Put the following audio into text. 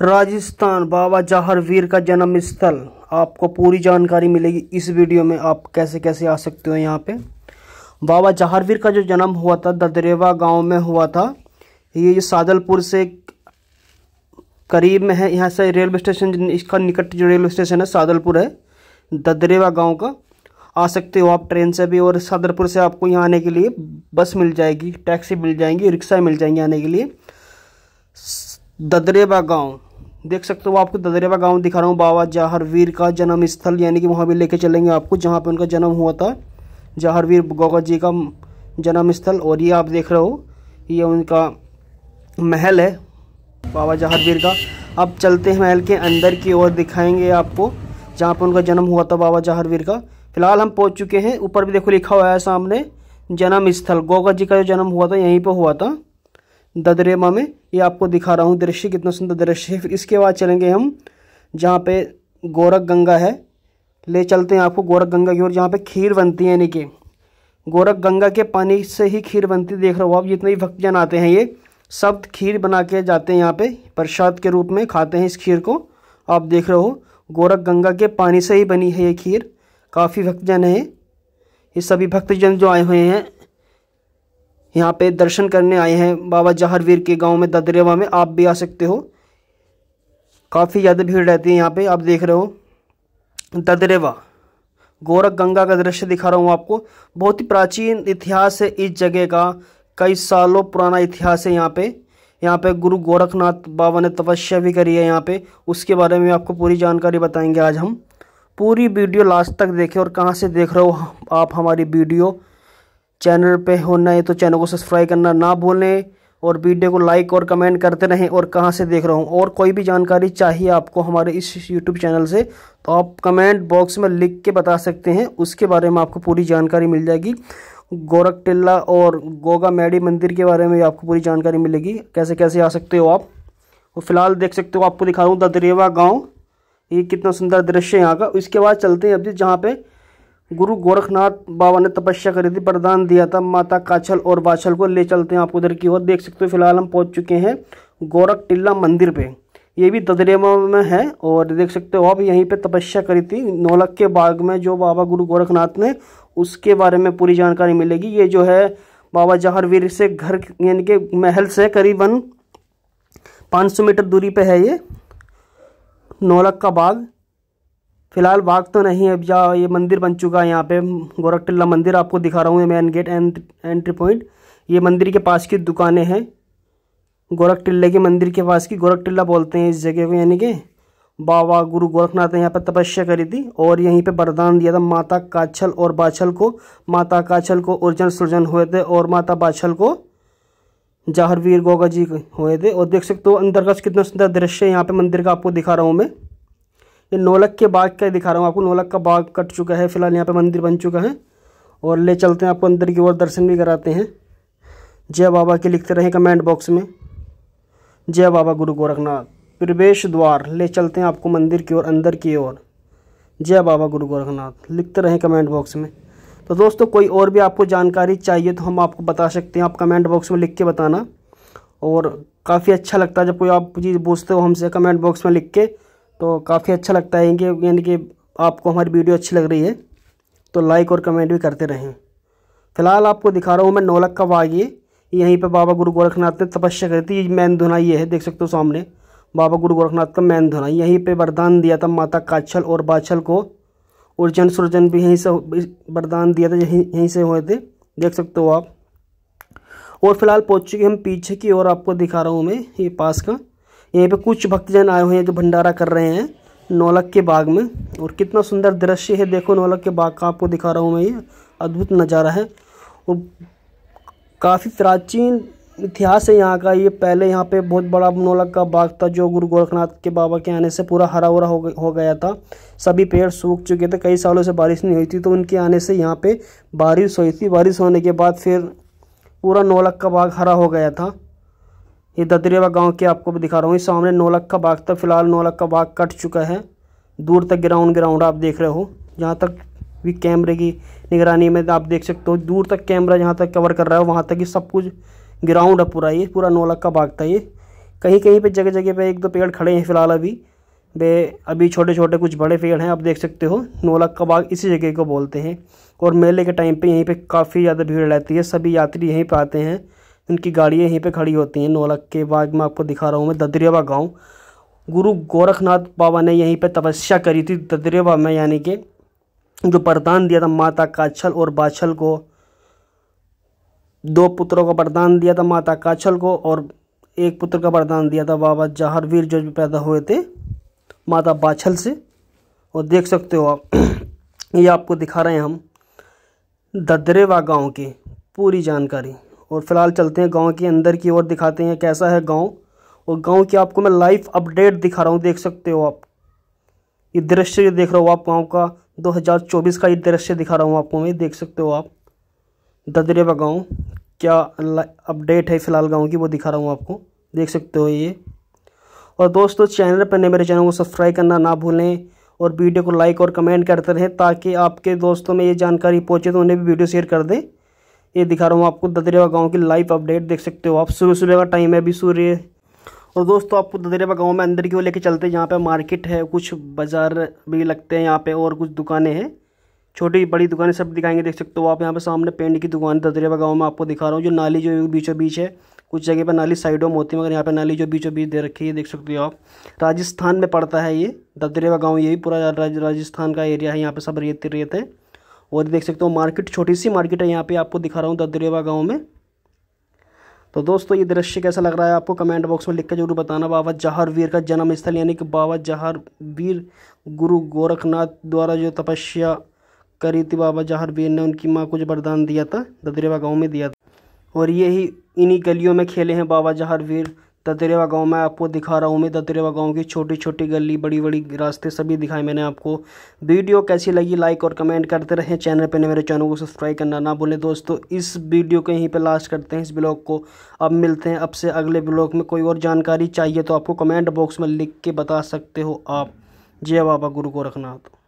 राजस्थान बाबा वीर का जन्म स्थल आपको पूरी जानकारी मिलेगी इस वीडियो में आप कैसे कैसे आ सकते हो यहाँ पे बाबा जहरवीर का जो जन्म हुआ था ददरेवा गांव में हुआ था ये सादलपुर से करीब में है यहाँ से रेलवे स्टेशन इसका निकट जो रेलवे स्टेशन है सादलपुर है ददरेवा गांव का आ सकते हो आप ट्रेन से भी और सादलपुर से आपको यहाँ आने के लिए बस मिल जाएगी टैक्सी मिल जाएंगी रिक्शा मिल जाएंगी आने के लिए ददरेवा गांव देख सकते हो आपको ददरेवा गांव दिखा रहा हूँ बाबा जहरवीर का जन्म स्थल यानी कि वहाँ भी लेके चलेंगे आपको जहाँ पे उनका जन्म हुआ था जहरवीर गौगा जी का जन्म स्थल और ये आप देख रहे हो ये उनका महल है बाबा जहरवीर का अब चलते हैं महल के अंदर की ओर दिखाएंगे आपको जहाँ पर उनका जन्म हुआ था बाबा जहरवीर का फिलहाल हम पहुँच चुके हैं ऊपर भी देखो लिखा हुआ है सामने जन्म स्थल गौगा जी का जो जन्म हुआ था यहीं पर हुआ था ददरेमा में ये आपको दिखा रहा हूँ दृश्य कितना सुंदर दृश्य है फिर इसके बाद चलेंगे हम जहाँ पे गोरख गंगा है ले चलते हैं आपको गोरख गंगा की ओर जहाँ पे खीर बनती है यानी कि गोरख गंगा के पानी से ही खीर बनती देख रहे हो आप जितने भी भक्तजन आते हैं ये सब खीर बना के जाते हैं यहाँ पर प्रसाद के रूप में खाते हैं इस खीर को आप देख रहे हो गोरख गंगा के पानी से ही बनी है ये खीर काफ़ी भक्तजन है ये सभी भक्तजन जो आए हुए हैं यहाँ पे दर्शन करने आए हैं बाबा जहरवीर के गांव में ददरेवा में आप भी आ सकते हो काफ़ी ज़्यादा भीड़ रहती है यहाँ पे आप देख रहे हो ददरेवा गोरख गंगा का दृश्य दिखा रहा हूँ आपको बहुत ही प्राचीन इतिहास है इस जगह का कई सालों पुराना इतिहास है यहाँ पे यहाँ पे गुरु गोरखनाथ बाबा ने तपस्या भी करी है यहाँ पे उसके बारे में आपको पूरी जानकारी बताएंगे आज हम पूरी वीडियो लास्ट तक देखें और कहाँ से देख रहे हो आप हमारी वीडियो चैनल पे होना है तो चैनल को सब्सक्राइब करना ना भूलें और वीडियो को लाइक और कमेंट करते रहें और कहाँ से देख रहा हूँ और कोई भी जानकारी चाहिए आपको हमारे इस यूट्यूब चैनल से तो आप कमेंट बॉक्स में लिख के बता सकते हैं उसके बारे में आपको पूरी जानकारी मिल जाएगी गोरख टिल्ला और गोगा मैडी मंदिर के बारे में आपको पूरी जानकारी मिलेगी कैसे कैसे आ सकते हो आप और फिलहाल देख सकते हो आपको दिखा रहा हूँ ददरेवा गाँव ये कितना सुंदर दृश्य है यहाँ का उसके बाद चलते हैं अब जी जहाँ पर गुरु गोरखनाथ बाबा ने तपस्या करी थी वरदान दिया था माता काछल और बाछल को ले चलते हैं आप उधर की ओर देख सकते हो फिलहाल हम पहुंच चुके हैं गोरख टिल्ला मंदिर पे ये भी ददरेमा में है और देख सकते हो आप यहीं पे तपस्या करी थी नौलख के बाग में जो बाबा गुरु गोरखनाथ ने उसके बारे में पूरी जानकारी मिलेगी ये जो है बाबा जहरवीर से घर यानी कि महल से करीबन पाँच मीटर दूरी पर है ये नौलख का बाग फिलहाल बाग तो नहीं है या ये मंदिर बन चुका है यहाँ पे गोरख टिल्ला मंदिर आपको दिखा रहा हूँ ये main gate and entry point ये मंदिर के पास की दुकानें हैं गोरख टिल्ले के मंदिर के पास की गोरख टिल्ला बोलते हैं इस जगह को यानी कि बाबा गुरु गोरखनाथ ने यहाँ पर तपस्या करी थी और यहीं पे वरदान दिया था माता काछल और बाछल को माता काछल को उर्जन सृजन हुए थे और माता बाछल को जहरवीर गोगा जी हुए थे और देख सकते हो अंदर का कितना सुंदर दृश्य है यहाँ पे मंदिर का आपको दिखा रहा हूँ मैं ये नोलक के बाग का दिखा रहा हूँ आपको नोलक का बाग कट चुका है फिलहाल यहाँ पे मंदिर बन चुका है और ले चलते हैं आपको अंदर की ओर दर्शन भी कराते हैं जय बाबा के लिखते रहें कमेंट बॉक्स में जय बाबा गुरु गोरखनाथ प्रवेश द्वार ले चलते हैं आपको मंदिर की ओर अंदर की ओर जय बाबा गुरु गोरखनाथ लिखते रहें कमेंट बॉक्स में तो दोस्तों कोई और भी आपको जानकारी चाहिए तो हम आपको बता सकते हैं आप कमेंट बॉक्स में लिख के बताना और काफ़ी अच्छा लगता है जब कोई आप चीज़ पूछते हो हमसे कमेंट बॉक्स में लिख के तो काफ़ी अच्छा लगता है कि यानी कि आपको हमारी वीडियो अच्छी लग रही है तो लाइक और कमेंट भी करते रहें फिलहाल आपको दिखा रहा हूँ मैं नौलक का ये यहीं पर बाबा गुरु गोरखनाथ ने तपस्या करी थी मैन धुना ये है देख सकते हो सामने बाबा गुरु गोरखनाथ का मैन धुना यहीं पे वरदान दिया था माता काछल और बाछल को उर्जन सुरजन भी यहीं से वरदान दिया था यहीं यहीं से हुए थे देख सकते हो आप और फिलहाल पहुँच चुके हम पीछे की ओर आपको दिखा रहा हूँ मैं ये पास का यहाँ पे कुछ भक्तजन आए हुए हैं जो भंडारा कर रहे हैं नौलक के बाग में और कितना सुंदर दृश्य है देखो नौलक के बाग का आपको दिखा रहा हूँ मैं ये अद्भुत नज़ारा है और काफ़ी प्राचीन इतिहास है यहाँ का ये पहले यहाँ पे बहुत बड़ा नौलक का बाग था जो गुरु गोरखनाथ के बाबा के आने से पूरा हरा भरा हो, हो गया था सभी पेड़ सूख चुके थे कई सालों से बारिश नहीं हुई थी तो उनके आने से यहाँ पे बारिश हुई थी बारिश होने के बाद फिर पूरा नौलक का बाग हरा हो गया था ये ददरेवा गांव के आपको भी दिखा रहा हूँ सामने नौलख का बाग था फिलहाल नौलख का बाग कट चुका है दूर तक ग्राउंड ग्राउंड आप देख रहे हो जहाँ तक भी कैमरे की निगरानी में आप देख सकते हो दूर तक कैमरा जहाँ तक कवर कर रहा है वहाँ तक ये सब कुछ ग्राउंड है पूरा ये पूरा नौलख का बाग था ये कहीं कहीं पर जगह जगह पर एक दो पेड़ खड़े हैं फिलहाल अभी वे अभी छोटे छोटे कुछ बड़े पेड़ हैं आप देख सकते हो नौलख का बाग इसी जगह को बोलते हैं और मेले के टाइम पर यहीं पर काफ़ी ज़्यादा भीड़ रहती है सभी यात्री यहीं पर आते हैं उनकी गाड़ियाँ यहीं पे खड़ी होती हैं नौलख के बाग में आपको दिखा रहा हूँ मैं ददरेवा गाँव गुरु गोरखनाथ बाबा ने यहीं पर तपस्या करी थी ददरेवा में यानी कि जो वरदान दिया था माता काछल और बाछल को दो पुत्रों का वरदान दिया था माता काछल को और एक पुत्र का वरदान दिया था बाबा जहरवीर जो पैदा हुए थे माता बाछल से और देख सकते हो आप ये आपको दिखा रहे हैं हम ददरेवा गांव की पूरी जानकारी और फिलहाल चलते हैं गांव के अंदर की ओर दिखाते हैं कैसा है गांव और गांव की आपको मैं लाइव अपडेट दिखा रहा हूं देख सकते हो आप ये दृश्य ये देख रहे हो आप गांव का 2024 का ये दृश्य दिखा रहा हूं आपको मैं देख सकते हो आप ददरेवा गाँव क्या अपडेट है फिलहाल गाँव की वो दिखा रहा हूँ आपको देख सकते हो ये और दोस्तों चैनल पर नए मेरे चैनल को सब्सक्राइब करना ना भूलें और वीडियो को लाइक और कमेंट करते रहें ताकि आपके दोस्तों में ये जानकारी पहुँचे तो उन्हें भी वीडियो शेयर कर दें ये दिखा रहा हूँ आपको ददरेवा गांव की लाइव अपडेट देख सकते हो आप सुबह सुबह का टाइम है अभी सूर्य और दोस्तों आपको ददरेवा गांव में अंदर की ओर लेके चलते हैं जहाँ पे मार्केट है कुछ बाजार भी लगते हैं यहाँ पे और कुछ दुकानें हैं छोटी बड़ी दुकानें सब दिखाएंगे देख सकते हो आप यहाँ पे सामने पेंट की दुकान ददरेवा गाँव में आपको दिखा रहा हूँ जो नाली जो बीचों बीच है कुछ जगह पर नाली साइडों में होती है मगर यहाँ पे नाली जो बीचों बीच दे रखी है देख सकते हो आप राजस्थान में पड़ता है ये ददरेवा गाँव यही पूरा राजस्थान का एरिया है यहाँ पर सब रेत रेत है और देख सकते हो मार्केट छोटी सी मार्केट है यहाँ पे आपको दिखा रहा हूँ ददरेवा गाँव में तो दोस्तों ये दृश्य कैसा लग रहा है आपको कमेंट बॉक्स में लिख के जरूर बताना बाबा जहार वीर का जन्म स्थल यानी कि बाबा जहार वीर गुरु गोरखनाथ द्वारा जो तपस्या करी थी बाबा जहार वीर ने उनकी माँ को जो वरदान दिया था ददरेवा गाँव में दिया था और यही इन्हीं गलियों में खेले हैं बाबा जहार वीर दतरेवा गांव मैं आपको दिखा रहा हूँ मैं दतरेवा गांव की छोटी छोटी गली बड़ी बड़ी रास्ते सभी दिखाए मैंने आपको वीडियो कैसी लगी लाइक और कमेंट करते रहें चैनल पर मेरे चैनल को सब्सक्राइब करना ना भूलें दोस्तों इस वीडियो को यहीं पर लास्ट करते हैं इस ब्लॉग को अब मिलते हैं अब से अगले ब्लॉग में कोई और जानकारी चाहिए तो आपको कमेंट बॉक्स में लिख के बता सकते हो आप जय बाबा गुरु को रखना तो